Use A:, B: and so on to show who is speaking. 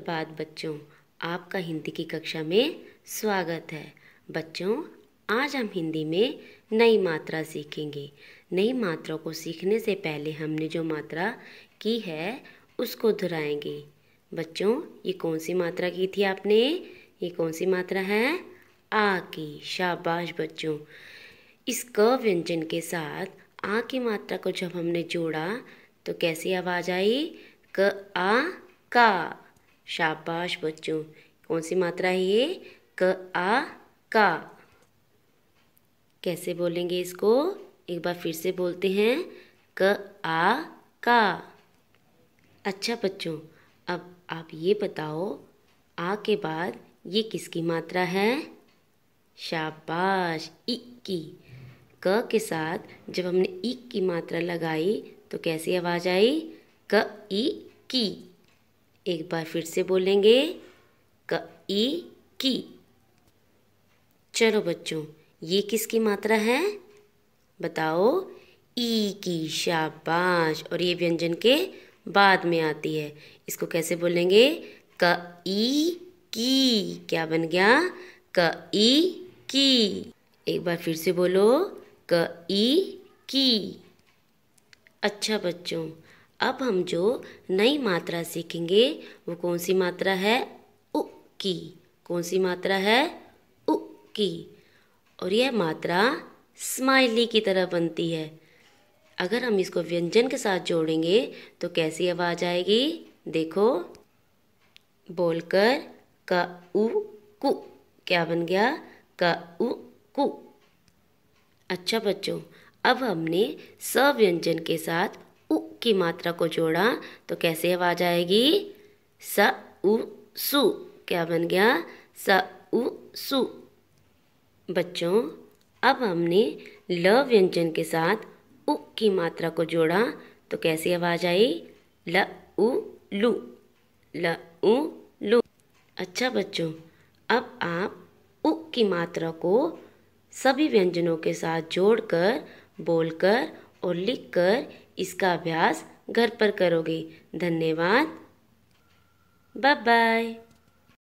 A: बाद बच्चों आपका हिंदी की कक्षा में स्वागत है बच्चों आज हम हिंदी में नई मात्रा सीखेंगे नई मात्रा को सीखने से पहले हमने जो मात्रा की है उसको दोहराएंगे बच्चों ये कौन सी मात्रा की थी आपने ये कौन सी मात्रा है आ की शाबाश बच्चों इस क व्यंजन के साथ आ की मात्रा को जब हमने जोड़ा तो कैसी आवाज़ आई क आ का शाबाश बच्चों कौन सी मात्रा है ये क आ का कैसे बोलेंगे इसको एक बार फिर से बोलते हैं क आ का अच्छा बच्चों अब आप ये बताओ आ के बाद ये किसकी मात्रा है शाबाश इ की क के साथ जब हमने इ की मात्रा लगाई तो कैसी आवाज़ आई क ई की एक बार फिर से बोलेंगे क ई की चलो बच्चों ये किसकी मात्रा है बताओ ई की शाबाश और ये व्यंजन के बाद में आती है इसको कैसे बोलेंगे क ई की क्या बन गया क ई की एक बार फिर से बोलो क ई की अच्छा बच्चों अब हम जो नई मात्रा सीखेंगे वो कौन सी मात्रा है उ की कौन सी मात्रा है उ की और यह मात्रा स्माइली की तरह बनती है अगर हम इसको व्यंजन के साथ जोड़ेंगे तो कैसी आवाज़ आएगी देखो बोलकर क उ कु क्या बन गया क उ कु अच्छा बच्चों अब हमने स व्यंजन के साथ उ की मात्रा को जोड़ा तो कैसे आवाज आएगी स उ सु क्या बन गया स उ सु बच्चों अब हमने ल व्यंजन के साथ उ की मात्रा को जोड़ा तो कैसी आवाज आई ल उ लू ल उ लू अच्छा बच्चों अब आप उ की मात्रा को सभी व्यंजनों के साथ जोड़कर बोलकर और लिखकर इसका अभ्यास घर पर करोगे धन्यवाद बाय बाय